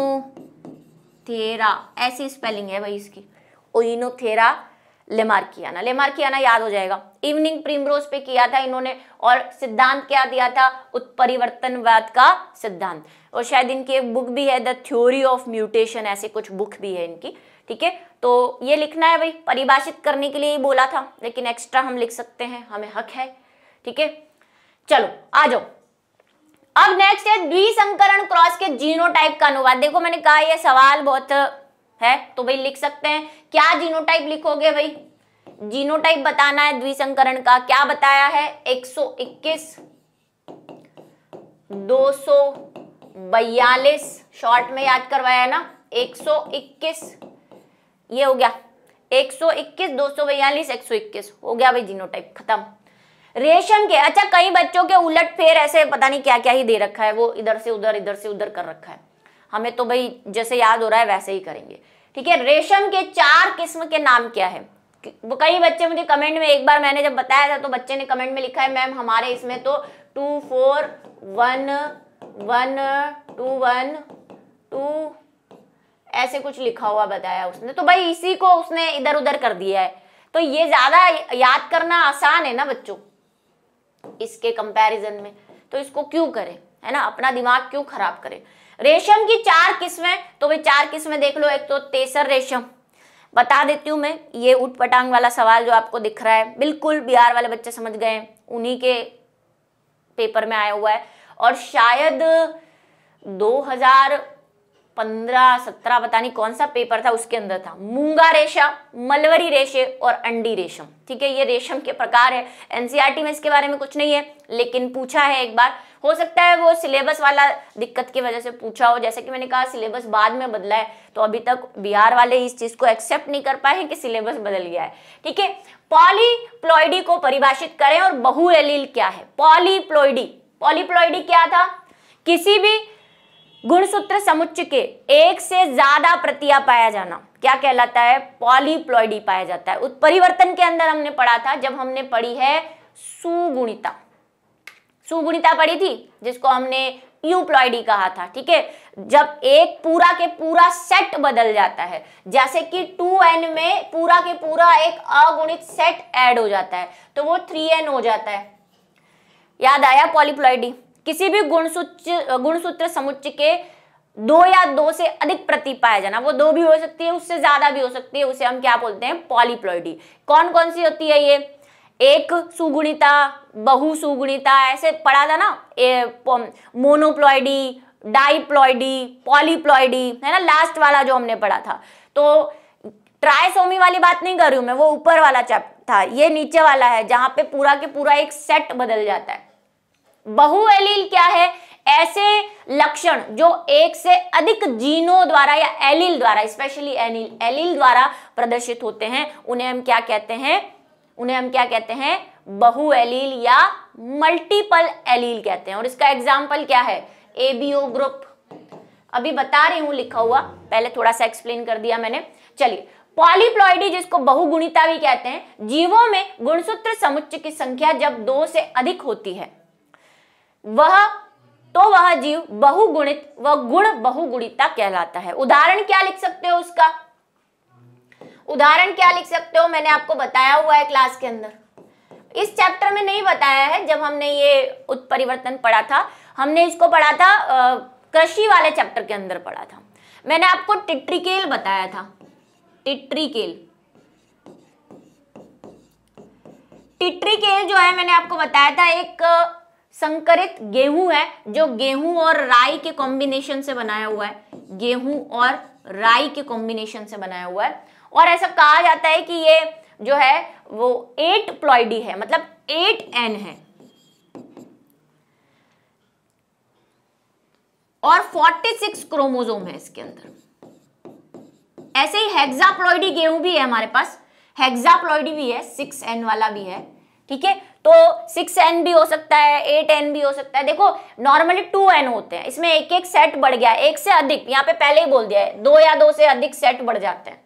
थेरा ऐसी स्पेलिंग है भाई इसकी ओइनोथेरा लेमार्कियाना लेमार्कियाना याद हो जाएगा इवनिंग प्रिमरोज पे किया था इन्होंने और सिद्धांत क्या दिया था उत्परिवर्तनवाद का सिद्धांत और शायद इनकी एक बुक भी है द थ्योरी ऑफ म्यूटेशन ऐसी कुछ बुक भी है इनकी ठीक है तो ये लिखना है भाई परिभाषित करने के लिए ही बोला था लेकिन एक्स्ट्रा हम लिख सकते हैं हमें हक है ठीक है चलो आ जाओ अब नेक्स्ट है द्विसंकरण क्रॉस के जीनोटाइप का अनुवाद देखो मैंने कहा यह सवाल बहुत है तो भाई लिख सकते हैं क्या जीनोटाइप लिखोगे भाई जीनोटाइप बताना है द्विसंकरण का क्या बताया है 121 242 शॉर्ट में याद करवाया है ना 121 ये हो गया 121 242 121 हो गया भाई जीनोटाइप खत्म रेशम के अच्छा कई बच्चों के उलट फेर ऐसे पता नहीं क्या क्या ही दे रखा है वो इधर से उधर इधर से उधर कर रखा है हमें तो भाई जैसे याद हो रहा है वैसे ही करेंगे ठीक है रेशम के चार किस्म के नाम क्या है कई बच्चे मुझे कमेंट में एक बार मैंने जब बताया था तो बच्चे ने कमेंट में लिखा है मैम हमारे इसमें तो two four one one two one two ऐसे कुछ लिखा हुआ बताया उसने तो भाई इसी को उसने इधर उधर कर दिया है तो ये ज्यादा याद करना आसान है ना बच्चों इसके कंपैरिजन में तो इसको क्यों करें है ना अपना दिमाग क्यों खराब करें रेशम की चार किस्में तो भाई चार किस्में देख लो एक तो तेसर रेशम बता देती हूँ मैं ये उठ पटांग वाला सवाल जो आपको दिख रहा है बिल्कुल बिहार वाले बच्चे समझ गए उन्हीं के पेपर में आया हुआ है और शायद पंद्रह सत्रह पता नहीं कौन सा पेपर था उसके अंदर था मूंगा रेशा मलवरी रेशे और अंडी रेशम ठीक है ये रेशम के प्रकार है एनसीईआरटी e में इसके बारे में कुछ नहीं है लेकिन पूछा है एक बार हो सकता है वो सिलेबस वाला दिक्कत की वजह से पूछा हो जैसे कि मैंने कहा सिलेबस बाद में बदला है तो अभी तक बिहार वाले इस चीज को एक्सेप्ट नहीं कर पाए कि सिलेबस बदल गया है ठीक है पॉलीप्लॉयडी को परिभाषित करें और बहुएलील क्या है पॉलीप्लॉयडी पॉलीप्लॉयडी क्या था किसी भी गुणसूत्र समुच्चय के एक से ज्यादा प्रतिया पाया जाना क्या कहलाता है पॉलीप्लॉइडी पाया जाता है उत्परिवर्तन के अंदर हमने पढ़ा था जब हमने पढ़ी है सुगुणिता सुगुणिता पढ़ी थी जिसको हमने यूप्लॉइडी कहा था ठीक है जब एक पूरा के पूरा सेट बदल जाता है जैसे कि 2n में पूरा के पूरा एक अगुणित सेट ऐड हो जाता है तो वो 3n हो जाता है याद आया पॉलीप्लॉइडी किसी भी गुणसूच गुणसूत्र समुच्च के दो या दो से अधिक प्रति पाए जाना वो दो भी हो सकती है उससे ज्यादा भी हो सकती है उसे हम क्या बोलते हैं पॉलीप्लॉइडी कौन कौन सी होती है ये एक सुगुणिता बहु सुगुणिता ऐसे पढ़ा था ना मोनोप्लॉयडी डाइप्लॉयडी पॉलीप्लॉयडी है ना लास्ट वाला जो हमने पढ़ा था तो ट्राइसोमी वाली बात नहीं कर रही हूं मैं वो ऊपर वाला चैप्टर था ये नीचे वाला है जहां पे पूरा के पूरा एक सेट बदल जाता है बहु एलील क्या है ऐसे लक्षण जो एक से अधिक जीनों द्वारा या एलील द्वारा स्पेशली एनील एलील द्वारा प्रदर्शित होते हैं उन्हें हम क्या कहते हैं उन्हें हम क्या कहते हैं बहु एलील या मल्टीपल एलील कहते हैं और इसका एग्जाम्पल क्या है एबीओ ग्रुप अभी बता रही हूं लिखा हुआ पहले थोड़ा सा एक्सप्लेन कर दिया मैंने चलिए पॉलीप्लॉइडी जिसको बहुगुणिता भी कहते हैं जीवों में गुणसूत्र समुच्चय की संख्या जब दो से अधिक होती है वह तो वह जीव बहुगुणित व गुण बहुगुणिता कहलाता है उदाहरण क्या लिख सकते हो उसका उदाहरण क्या लिख सकते हो मैंने आपको बताया हुआ है क्लास के अंदर इस चैप्टर में नहीं बताया है जब हमने ये उत्परिवर्तन पढ़ा था हमने इसको पढ़ा था कृषि वाले चैप्टर के अंदर पढ़ा था मैंने आपको टिट्रिकेल बताया था टिट्रिकेल टिट्रिकेल जो है मैंने आपको बताया था एक संकरित गेहूं है जो गेहूं और राई के कॉम्बिनेशन से बनाया हुआ है गेहूं और राई के कॉम्बिनेशन से बनाया हुआ है और ऐसा कहा जाता है कि ये जो है वो एट प्लॉइडी है मतलब एट एन है और 46 क्रोमोजोम है इसके अंदर ऐसे ही हेक्साप्लॉइडी गेहूं भी है हमारे पास हेक्साप्लॉइडी भी है सिक्स एन वाला भी है ठीक है तो सिक्स एन भी हो सकता है एट एन भी हो सकता है देखो नॉर्मली टू एन होते हैं इसमें एक एक सेट बढ़ गया एक से अधिक यहाँ पे पहले ही बोल दिया है दो या दो से अधिक सेट बढ़ जाते हैं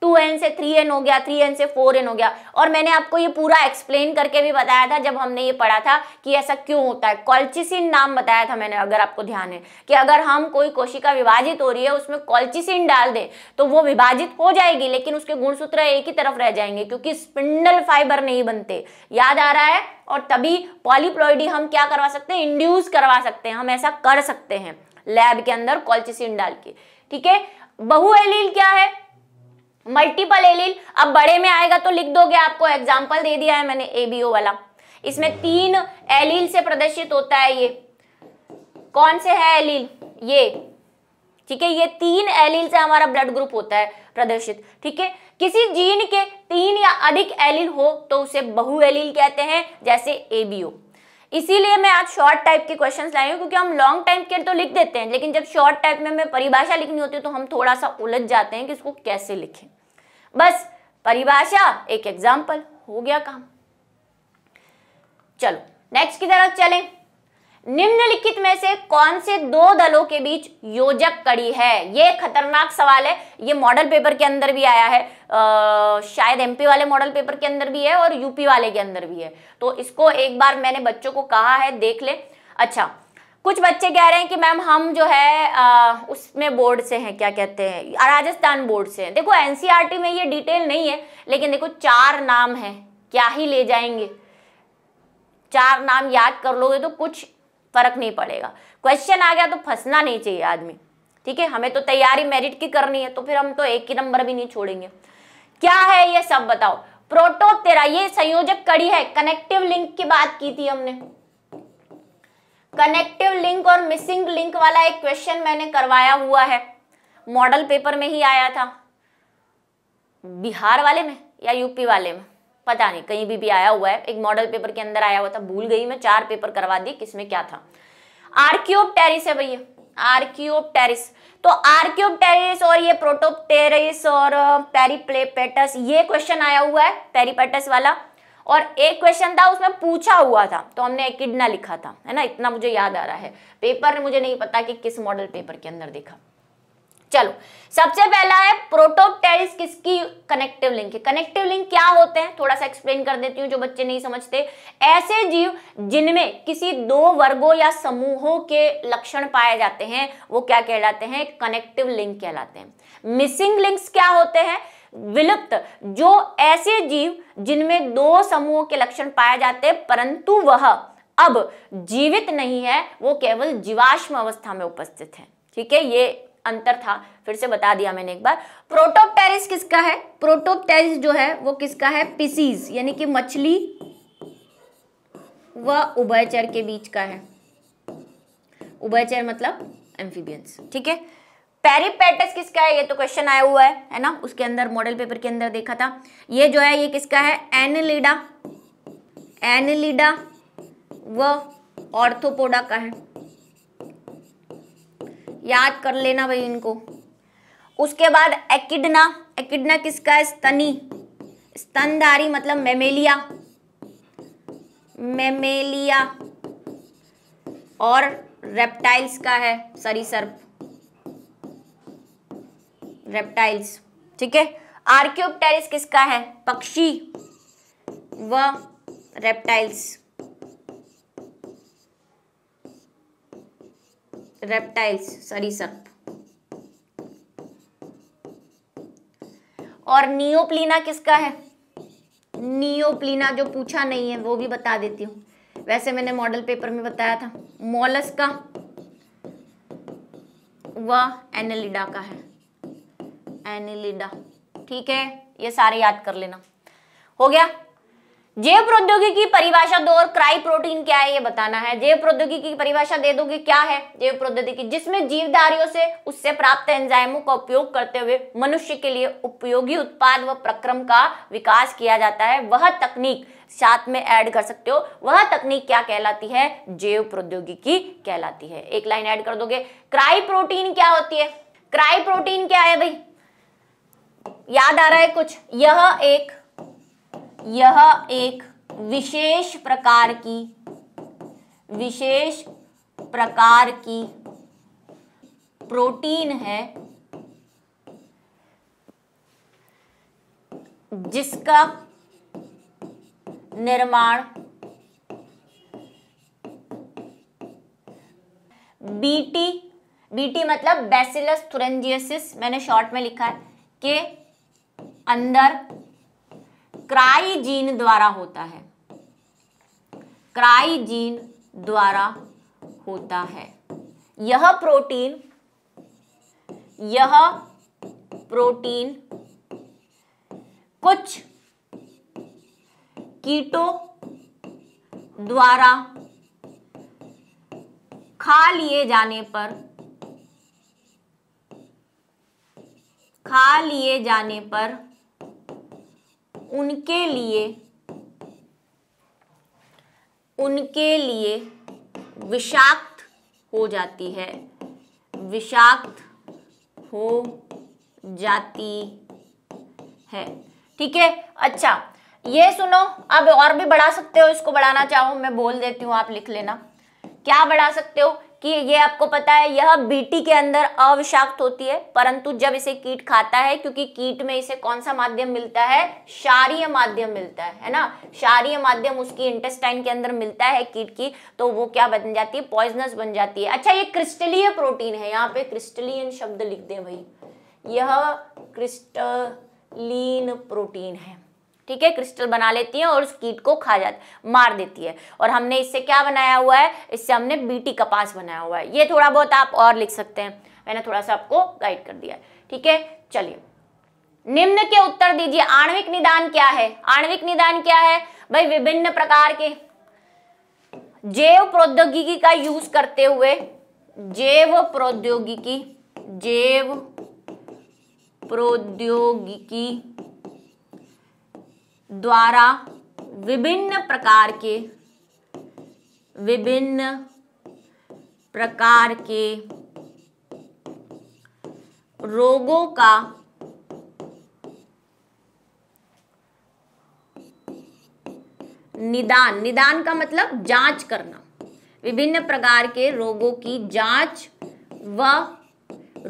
टू एन से थ्री एन हो गया थ्री एन से फोर एन हो गया और मैंने आपको ये पूरा एक्सप्लेन करके भी बताया था जब हमने ये पढ़ा था कि ऐसा क्यों होता है कॉल्चिसिन नाम बताया था मैंने अगर आपको ध्यान है कि अगर हम कोई कोशिका विभाजित हो रही है उसमें कॉल्चिसिन डाल दें तो वो विभाजित हो जाएगी लेकिन उसके गुणसूत्र एक ही तरफ रह जाएंगे क्योंकि स्पिंडल फाइबर नहीं बनते याद आ रहा है और तभी पॉलीप्लॉइडी हम क्या करवा सकते हैं इंड्यूस करवा सकते हैं हम ऐसा कर सकते हैं लैब के अंदर कॉल्चिसिन डाल के ठीक है बहु एलील क्या है मल्टीपल एलील अब बड़े में आएगा तो लिख दोगे आपको एग्जाम्पल दे दिया है मैंने एबीओ वाला इसमें तीन एलील से प्रदर्शित होता है ये कौन से है एलील ये ठीक है ये तीन एलील से हमारा ब्लड ग्रुप होता है प्रदर्शित ठीक है किसी जीन के तीन या अधिक एलील हो तो उसे बहु एलील कहते हैं जैसे एबीओ इसीलिए मैं आज शॉर्ट टाइप के क्वेश्चंस लाई हूँ क्योंकि हम लॉन्ग टाइप के तो लिख देते हैं लेकिन जब शॉर्ट टाइप में हमें परिभाषा लिखनी होती है तो हम थोड़ा सा उलझ जाते हैं कि इसको कैसे लिखें बस परिभाषा एक एग्जाम्पल हो गया काम चलो नेक्स्ट की तरफ चलें निम्नलिखित में से कौन से दो दलों के बीच योजक कड़ी है यह खतरनाक सवाल है यह मॉडल पेपर के अंदर भी आया है आ, शायद एमपी वाले मॉडल पेपर के अंदर भी है और यूपी वाले के अंदर भी है तो इसको एक बार मैंने बच्चों को कहा है देख ले अच्छा कुछ बच्चे कह रहे हैं कि मैम हम जो है आ, उसमें बोर्ड से हैं क्या कहते हैं राजस्थान बोर्ड से हैं देखो एनसीईआरटी में ये डिटेल नहीं है लेकिन देखो चार नाम हैं क्या ही ले जाएंगे चार नाम याद कर लोगे तो कुछ फर्क नहीं पड़ेगा क्वेश्चन आ गया तो फंसना नहीं चाहिए आदमी ठीक है हमें तो तैयारी मेरिट की करनी है तो फिर हम तो एक ही नंबर भी नहीं छोड़ेंगे क्या है ये सब बताओ तेरा ये संयोजक कड़ी है कनेक्टिव लिंक की बात की थी हमने कनेक्टिव लिंक और मिसिंग लिंक वाला एक क्वेश्चन मैंने करवाया हुआ है मॉडल पेपर में ही आया था बिहार वाले में या यूपी वाले में पता नहीं कहीं भी भी आया हुआ है एक मॉडल पेपर के अंदर आया हुआ था भूल गई मैं चार पेपर करवा दी किसमें क्या था आर्क्योप टेरिस है भैया आर्क्योप टेरिस तो आर्क्योप टेरिस और ये प्रोटोप टेरिस और पेरीप्लेपेटस uh, ये क्वेश्चन आया हुआ है पेरीपेटस वाला और एक क्वेश्चन था उसमें पूछा हुआ था तो हमने एकिडना लिखा था है ना इतना मुझे याद आ रहा है पेपर मुझे नहीं पता कि किस मॉडल पेपर के अंदर देखा चलो सबसे पहला है प्रोटोप्टेरिस किसकी कनेक्टिव लिंक है कनेक्टिव लिंक क्या होते हैं थोड़ा सा एक्सप्लेन कर देती हूँ जो बच्चे नहीं समझते ऐसे जीव जिनमें किसी दो वर्गों या समूहों के लक्षण पाए जाते हैं वो क्या कहलाते हैं कनेक्टिव लिंक कहलाते हैं मिसिंग लिंक्स क्या होते हैं विलुप्त जो ऐसे जीव जिनमें दो समूहों के लक्षण पाए जाते हैं परंतु वह अब जीवित नहीं है वो केवल जीवाश्म अवस्था में उपस्थित है ठीक है ये अंतर था फिर से बता दिया मैंने एक बार प्रोटोपटेरिस किसका है प्रोटोपटेरिस जो है वो किसका है पिसीज यानी कि मछली व उभयचर के बीच का है उभयचर मतलब एम्फीबियंस ठीक है पेरीपेटस किसका है ये तो क्वेश्चन आया हुआ है है ना उसके अंदर मॉडल पेपर के अंदर देखा था ये जो है ये किसका है एनलिडा एनलिडा व ऑर्थोपोडा का है याद कर लेना भाई इनको उसके बाद एकिडना एकिडना किसका है स्तनी स्तनधारी मतलब मेमेलिया मेमेलिया और रेप्टाइल्स का है सरीसर्प रेप्टाइल्स ठीक है आर्क्योप्टेरिस किसका है पक्षी व रेप्टाइल्स रेप्टाइल्स सॉरी सर और नियोप्लीना किसका है नियोप्लीना जो पूछा नहीं है वो भी बता देती हूँ वैसे मैंने मॉडल पेपर में बताया था मोलस का व एनलिडा का है एनिलिडा ठीक है ये सारे याद कर लेना हो गया जैव प्रौद्योगिकी परिभाषा दो और क्राई प्रोटीन क्या है ये बताना है जैव प्रौद्योगिकी की परिभाषा दे दोगे क्या है जैव प्रौद्योगिकी जिसमें जीवधारियों से उससे प्राप्त एंजाइमों का उपयोग करते हुए मनुष्य के लिए उपयोगी उत्पाद व प्रक्रम का विकास किया जाता है वह तकनीक साथ में ऐड कर सकते हो वह तकनीक क्या कहलाती है जैव प्रौद्योगिकी कहलाती है एक लाइन ऐड कर दोगे क्राई प्रोटीन क्या होती है क्राई प्रोटीन क्या है भाई याद आ रहा है कुछ यह एक यह एक विशेष प्रकार की विशेष प्रकार की प्रोटीन है जिसका निर्माण बीटी बीटी मतलब बेसिलस थुरंजियसिस मैंने शॉर्ट में लिखा है के अंदर क्राइजीन द्वारा होता है क्राइजीन द्वारा होता है यह प्रोटीन यह प्रोटीन कुछ कीटों द्वारा खा लिए जाने पर खा लिए जाने पर उनके लिए उनके लिए विषाक्त हो जाती है विषाक्त हो जाती है ठीक है अच्छा ये सुनो अब और भी बढ़ा सकते हो इसको बढ़ाना चाहो मैं बोल देती हूँ आप लिख लेना क्या बढ़ा सकते हो कि ये आपको पता है यह बीटी के अंदर अविषाक्त होती है परंतु जब इसे कीट खाता है क्योंकि कीट में इसे कौन सा माध्यम मिलता है क्षारिय माध्यम मिलता है है ना क्षारीय माध्यम उसकी इंटेस्टाइन के अंदर मिलता है कीट की तो वो क्या बन जाती है पॉइजनस बन जाती है अच्छा ये क्रिस्टलीय प्रोटीन है यहाँ पे क्रिस्टलियन शब्द लिख दे भाई यह क्रिस्टलीन प्रोटीन है ठीक है क्रिस्टल बना लेती है और उस कीट को खा जाती मार देती है और हमने इससे क्या बनाया हुआ है इससे हमने बीटी कपास बनाया हुआ है ये थोड़ा बहुत आप और लिख सकते हैं मैंने थोड़ा सा आपको गाइड कर दिया ठीक है चलिए निम्न के उत्तर दीजिए आणविक निदान क्या है आणविक निदान क्या है भाई विभिन्न प्रकार के जैव प्रौद्योगिकी का यूज करते हुए जैव प्रौद्योगिकी जैव प्रौद्योगिकी द्वारा विभिन्न प्रकार के विभिन्न प्रकार के रोगों का निदान निदान का मतलब जांच करना विभिन्न प्रकार के रोगों की जांच व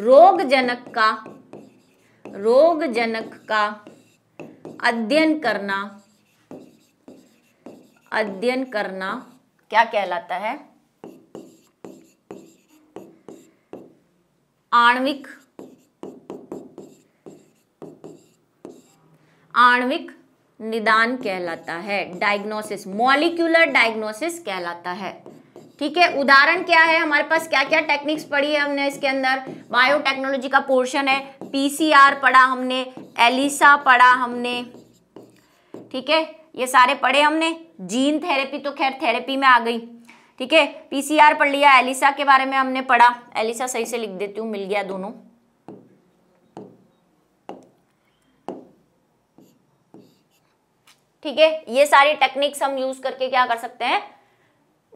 रोगजनक का रोगजनक का अध्ययन करना अध्ययन करना क्या कहलाता है आणविक आणविक निदान कहलाता है डायग्नोसिस मॉलिक्यूलर डायग्नोसिस कहलाता है ठीक है उदाहरण क्या है हमारे पास क्या क्या टेक्निक्स पढ़ी है हमने इसके अंदर बायोटेक्नोलॉजी का पोर्शन है पीसीआर पढ़ा हमने एलिसा पढ़ा हमने ठीक है ये सारे पढ़े हमने जीन थेरेपी तो खैर थेरेपी में आ गई ठीक है पीसीआर पढ़ लिया एलिसा के बारे में हमने पढ़ा एलिसा सही से लिख देती हूँ मिल गया दोनों ठीक है ये सारी टेक्निक्स हम यूज करके क्या कर सकते हैं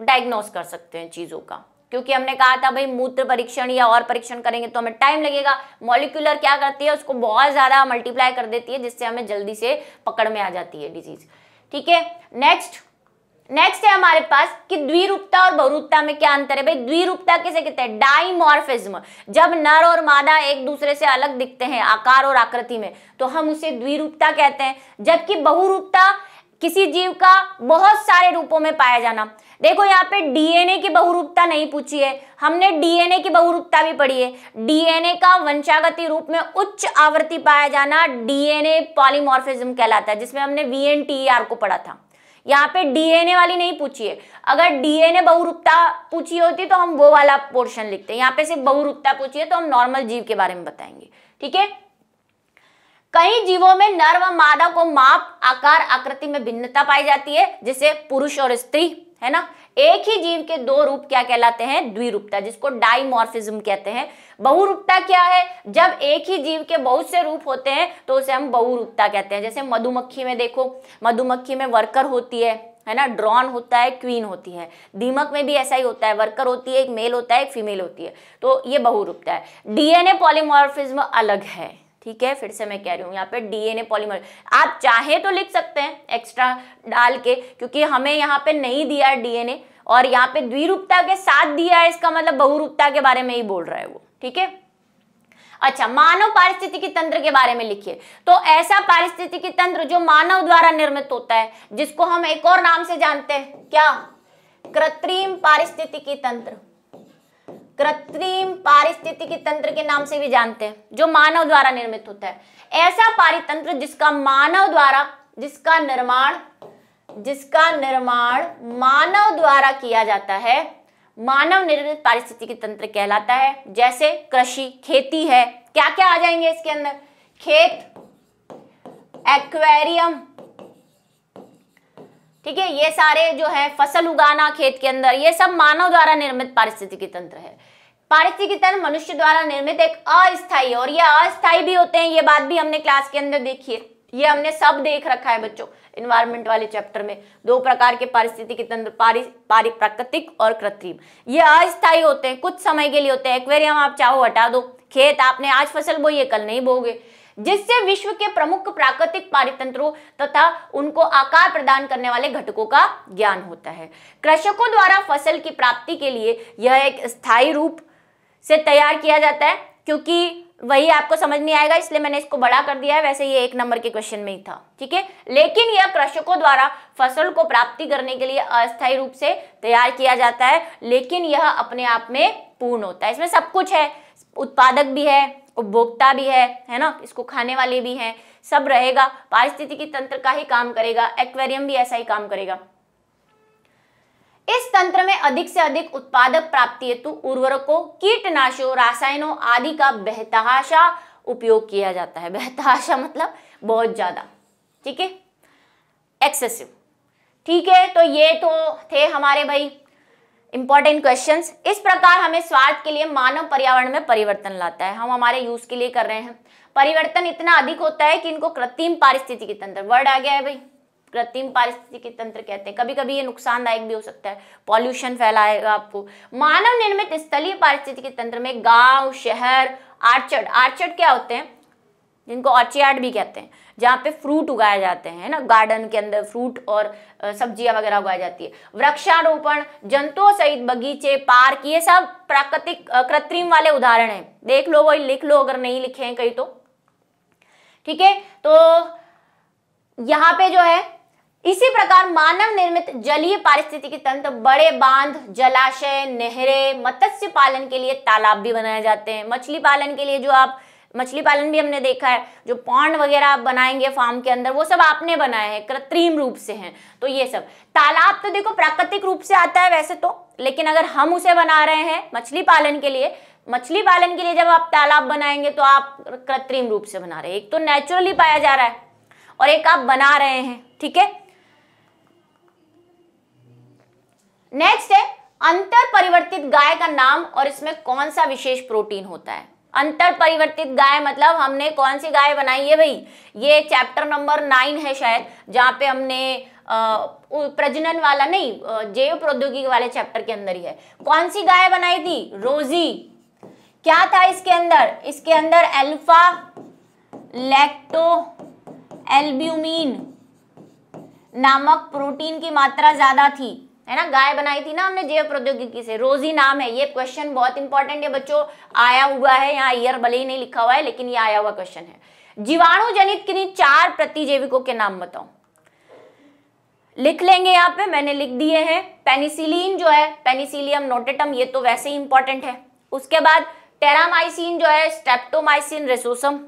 डायग्नोस कर सकते हैं चीज़ों का क्योंकि हमने कहा था भाई मूत्र परीक्षण या और परीक्षण करेंगे तो हमें टाइम लगेगा मॉलिक्यूलर क्या करती है उसको बहुत ज़्यादा मल्टीप्लाई कर देती है जिससे हमें जल्दी से पकड़ में आ जाती है डिजीज ठीक है नेक्स्ट नेक्स्ट है हमारे पास कि द्विरूपता और बहुरूपता में क्या अंतर है भाई द्विरूपता किसे कहते हैं डाइमॉर्फिज्म जब नर और मादा एक दूसरे से अलग दिखते हैं आकार और आकृति में तो हम उसे द्विरूपता कहते हैं जबकि बहुरूपता किसी जीव का बहुत सारे रूपों में पाया जाना देखो यहाँ पे डीएनए की बहुरूपता नहीं पूछी है हमने डीएनए की बहुरूपता भी पढ़ी है डीएनए का वंशागति रूप में उच्च आवृत्ति पाया जाना डीएनए पॉलीमॉर्फिज्म कहलाता है जिसमें हमने वीएनटीआर e को पढ़ा था यहाँ पे डीएनए वाली नहीं पूछी है अगर डीएनए बहुरूपता पूछी होती तो हम वो वाला पोर्शन लिखते हैं यहाँ पे सिर्फ बहुरूपता पूछी है तो हम नॉर्मल जीव के बारे में बताएंगे ठीक है कई जीवों में नर व मादा को माप आकार आकृति में भिन्नता पाई जाती है जिसे पुरुष और स्त्री है ना एक ही जीव के दो रूप क्या कहलाते हैं द्विरूपता जिसको डाइमॉर्फिज्म कहते हैं बहुरूपता क्या है जब एक ही जीव के बहुत से रूप होते हैं तो उसे हम बहुरूपता कहते हैं जैसे मधुमक्खी में देखो मधुमक्खी में वर्कर होती है है ना ड्रॉन होता है क्वीन होती है दीमक में भी ऐसा ही होता है वर्कर होती है एक मेल होता है एक फीमेल होती है तो ये बहुरूपता है डीएनए पॉलीमॉर्फिज्म अलग है ठीक है फिर से मैं कह रही हूँ यहाँ पे डीएनए पॉलीमर आप चाहे तो लिख सकते हैं एक्स्ट्रा डाल के क्योंकि हमें यहाँ पे नहीं दिया डीएनए और यहाँ पे द्विरूपता के साथ दिया है इसका मतलब बहुरूपता के बारे में ही बोल रहा है वो ठीक है अच्छा मानव पारिस्थितिकी तंत्र के बारे में लिखिए तो ऐसा पारिस्थितिकी तंत्र जो मानव द्वारा निर्मित होता है जिसको हम एक और नाम से जानते हैं क्या कृत्रिम पारिस्थितिकी तंत्र कृत्रिम पारिस्थितिकी तंत्र के नाम से भी जानते हैं जो मानव द्वारा निर्मित होता है ऐसा पारितंत्र जिसका मानव द्वारा जिसका निर्माण जिसका निर्माण मानव द्वारा किया जाता है मानव निर्मित पारिस्थितिकी तंत्र कहलाता है जैसे कृषि खेती है क्या क्या आ जाएंगे इसके अंदर खेत एक्वेरियम ठीक है ये सारे जो है फसल उगाना खेत के अंदर ये सब मानव द्वारा निर्मित पारिस्थितिकी तंत्र है पारिस्थितिकी तंत्र मनुष्य द्वारा निर्मित एक अस्थायी और ये अस्थायी भी होते हैं ये बात भी हमने क्लास के अंदर देखी है ये हमने सब देख रखा है बच्चों इन्वायरमेंट वाले चैप्टर में दो प्रकार के के तंत्र पारि प्राकृतिक और कृत्रिम ये अस्थायी होते हैं कुछ समय के लिए होते हैं एक्वेरियम आप चाहो हटा दो खेत आपने आज फसल है कल नहीं बोगे जिससे विश्व के प्रमुख प्राकृतिक पारितंत्रों तथा उनको आकार प्रदान करने वाले घटकों का ज्ञान होता है कृषकों द्वारा फसल की प्राप्ति के लिए यह एक स्थायी रूप से तैयार किया जाता है क्योंकि वही आपको समझ नहीं आएगा इसलिए मैंने इसको बड़ा कर दिया है वैसे ये एक नंबर के क्वेश्चन में ही था ठीक है लेकिन यह कृषकों द्वारा फसल को प्राप्ति करने के लिए अस्थायी रूप से तैयार किया जाता है लेकिन यह अपने आप में पूर्ण होता है इसमें सब कुछ है उत्पादक भी है उपभोक्ता भी है है ना इसको खाने वाले भी हैं सब रहेगा पारिस्थितिकी तंत्र का ही काम करेगा एक्वेरियम भी ऐसा ही काम करेगा इस तंत्र में अधिक से अधिक उत्पादक प्राप्ति हेतु उर्वरकों कीटनाशों रासायनों आदि का बेहताशा उपयोग किया जाता है बेहताशा मतलब बहुत ज्यादा ठीक है एक्सेसिव ठीक है तो ये तो थे हमारे भाई इंपॉर्टेंट क्वेश्चन इस प्रकार हमें स्वार्थ के लिए मानव पर्यावरण में परिवर्तन लाता है हम हमारे यूज के लिए कर रहे हैं परिवर्तन इतना अधिक होता है कि इनको कृत्रिम पारिस्थितिकी तंत्र वर्ड आ गया है भाई कृत्रिम पारिस्थितिकी तंत्र कहते हैं कभी कभी ये नुकसानदायक भी हो सकता है पॉल्यूशन फैलाएगा आपको मानव निर्मित स्थलीय पारिस्थितिकी तंत्र में गांव शहर आर्चर्ड आर्चर्ड क्या होते हैं जिनको ऑर्चियार्ड भी कहते हैं जहाँ पे फ्रूट उगाए जाते हैं ना गार्डन के अंदर फ्रूट और सब्जियां वगैरह उगाई जाती है वृक्षारोपण जंतुओं सहित बगीचे पार्क ये सब प्राकृतिक कृत्रिम वाले उदाहरण हैं देख लो वही लिख लो अगर नहीं लिखे हैं कहीं तो ठीक है तो यहाँ पे जो है इसी प्रकार मानव निर्मित जलीय पारिस्थितिकी तंत्र बड़े बांध जलाशय नहरें मत्स्य पालन के लिए तालाब भी बनाए जाते हैं मछली पालन के लिए जो आप मछली पालन भी हमने देखा है जो पॉन्ड वगैरह आप बनाएंगे फार्म के अंदर वो सब आपने बनाए हैं कृत्रिम रूप से हैं तो ये सब तालाब तो देखो प्राकृतिक रूप से आता है वैसे तो लेकिन अगर हम उसे बना रहे हैं मछली पालन के लिए मछली पालन के लिए जब आप तालाब बनाएंगे तो आप कृत्रिम रूप से बना रहे हैं एक तो नेचुरली पाया जा रहा है और एक आप बना रहे हैं ठीक है नेक्स्ट है अंतर परिवर्तित गाय का नाम और इसमें कौन सा विशेष प्रोटीन होता है अंतर परिवर्तित गाय मतलब हमने कौन सी गाय बनाई है भाई ये चैप्टर नंबर नाइन है शायद जहाँ पे हमने प्रजनन वाला नहीं जैव प्रौद्योगिकी वाले चैप्टर के अंदर ही है कौन सी गाय बनाई थी रोजी क्या था इसके अंदर इसके अंदर अल्फा लैक्टो एल्ब्यूमिन नामक प्रोटीन की मात्रा ज्यादा थी है ना गाय बनाई थी ना हमने जैव प्रौद्योगिकी से रोजी नाम है ये क्वेश्चन बहुत इंपॉर्टेंट है बच्चों आया हुआ है यहाँ ईयर भले ही नहीं लिखा हुआ है लेकिन ये आया हुआ क्वेश्चन है जीवाणु जनित किन्हीं चार प्रतिजैविकों के नाम बताओ लिख लेंगे यहाँ पे मैंने लिख दिए हैं पेनिसिलीन जो है पेनिसिलियम नोटेटम ये तो वैसे ही इंपॉर्टेंट है उसके बाद टेरामाइसिन जो है स्टेप्टोमाइसिन रेसोसम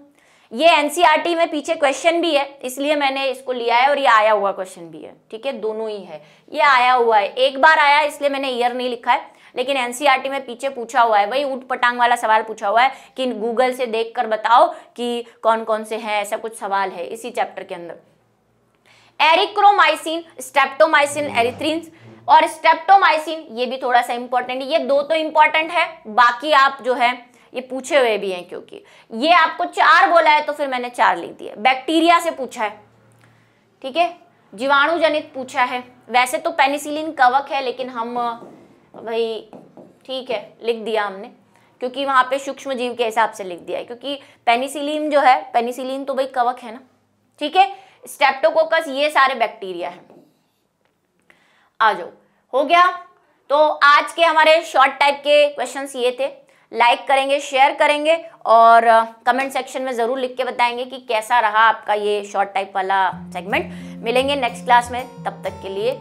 ये एनसीईआरटी e में पीछे क्वेश्चन भी है इसलिए मैंने इसको लिया है और ये आया हुआ क्वेश्चन भी है ठीक है दोनों ही है ये आया हुआ है एक बार आया इसलिए मैंने ईयर नहीं लिखा है लेकिन एनसीईआरटी e में पीछे पूछा हुआ है वही ऊट पटांग वाला सवाल पूछा हुआ है कि गूगल से देख कर बताओ कि कौन कौन से हैं ऐसा कुछ सवाल है इसी चैप्टर के अंदर एरिक्रोमाइसिन स्टेप्टोमाइसिन एरिथ्रीन और स्टेप्टोमाइसिन ये भी थोड़ा सा इंपॉर्टेंट ये दो तो इंपॉर्टेंट है बाकी आप जो है ये पूछे हुए भी हैं क्योंकि ये आपको चार बोला है तो फिर मैंने चार लिख दिया बैक्टीरिया से पूछा है ठीक है जीवाणु जनित पूछा है वैसे तो पेनिसिलिन कवक है लेकिन हम भाई ठीक है लिख दिया हमने क्योंकि वहां पे सूक्ष्म जीव के हिसाब से लिख दिया है क्योंकि पेनिसिलिन जो है पेनिसिलिन तो भाई कवक है ना ठीक है स्टेप्टोकोकस ये सारे बैक्टीरिया है आ जाओ हो गया तो आज के हमारे शॉर्ट टाइप के क्वेश्चंस ये थे लाइक करेंगे शेयर करेंगे और कमेंट uh, सेक्शन में ज़रूर लिख के बताएंगे कि कैसा रहा आपका ये शॉर्ट टाइप वाला सेगमेंट मिलेंगे नेक्स्ट क्लास में तब तक के लिए